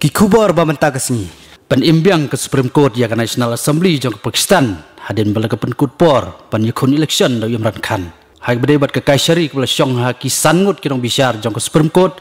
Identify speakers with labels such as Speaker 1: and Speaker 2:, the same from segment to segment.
Speaker 1: Kikubar ba mentak sini. Penimbang ke Supreme Court ya National Assembly jong Pakistan hadin bala ke penkut por pan yakun election do Imran Khan. Hai bade bat ke Kaisari ke Shong ha ki sangut ke dong bisar jong ke Supreme Court.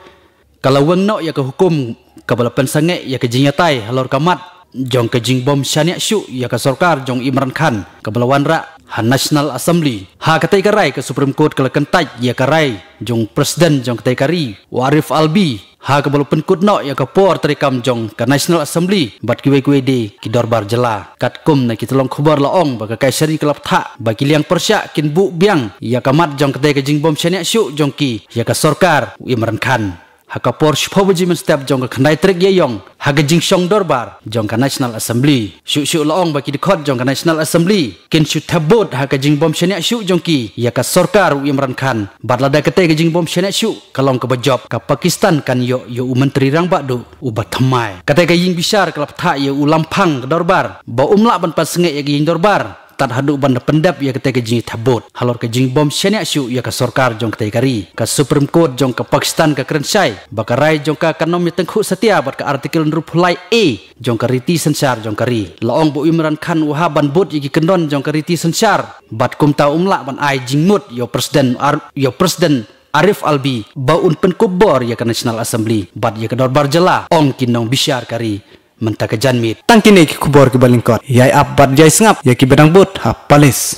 Speaker 1: Kalau wang nok ya ke hukum ke bala pensange ya ke jinyatai halor kamat jong ke jing bom syania syu ya ke sarkar jong Imran Khan ke bala wanra ha National Assembly. Ha kata ikarai ke Supreme Court ke lekentai ya karai jong President jong ketai kari Warif Albi ha ke bulu penkut nok ya ke por terikam jong ke national assembly bat kiwe kiwe di kidor bar jela kat kum na kita long khobar la ong baka kai seri kelap tha ba ki liang persia kin bu biang ya ke mat ha, jong ke ke jing bom chenya syu jong ki ya ke sorkar imran khan ha ke por shpo bu step jong ke khandai trek ye yong Haga jing syong dorbar jongka National Assembly. Syuk syuk loong baki dekot jongka National Assembly. Ken syuk tabut haga jing bom syenya syuk jongki. Ia ka sorkar u imran khan. Barlada kete ke jing bom syenya syuk. Kalong ke ka Pakistan kan yo yo u menteri rang bakdu. U batamai. Kata ke ying bisar kalap tak yo u lampang ke dorbar. Ba umlak ban pasengek ya ke dorbar tan hadu ban pendap ya kata ke jing tabut halor ke jing bom senya syu ya ke sorkar jong ketai kari ke supreme court jong ke pakistan ke krensai bakarai jong ka kanom tengku setia bat ke artikel nrup lai a jong kariti sensar jong kari laong bu imran khan wa ban but kendon jong kariti sensar bat kum ta umla ban ai jing mut yo presiden yo presiden Arif Albi, baun penkubor ya ke National Assembly, bat ya ke Dorbar Jela, ong kinong bisyar kari, mentaka janmit tangkinik kubor ke balingkot yai abad jai sengap yai kibadang but hap palis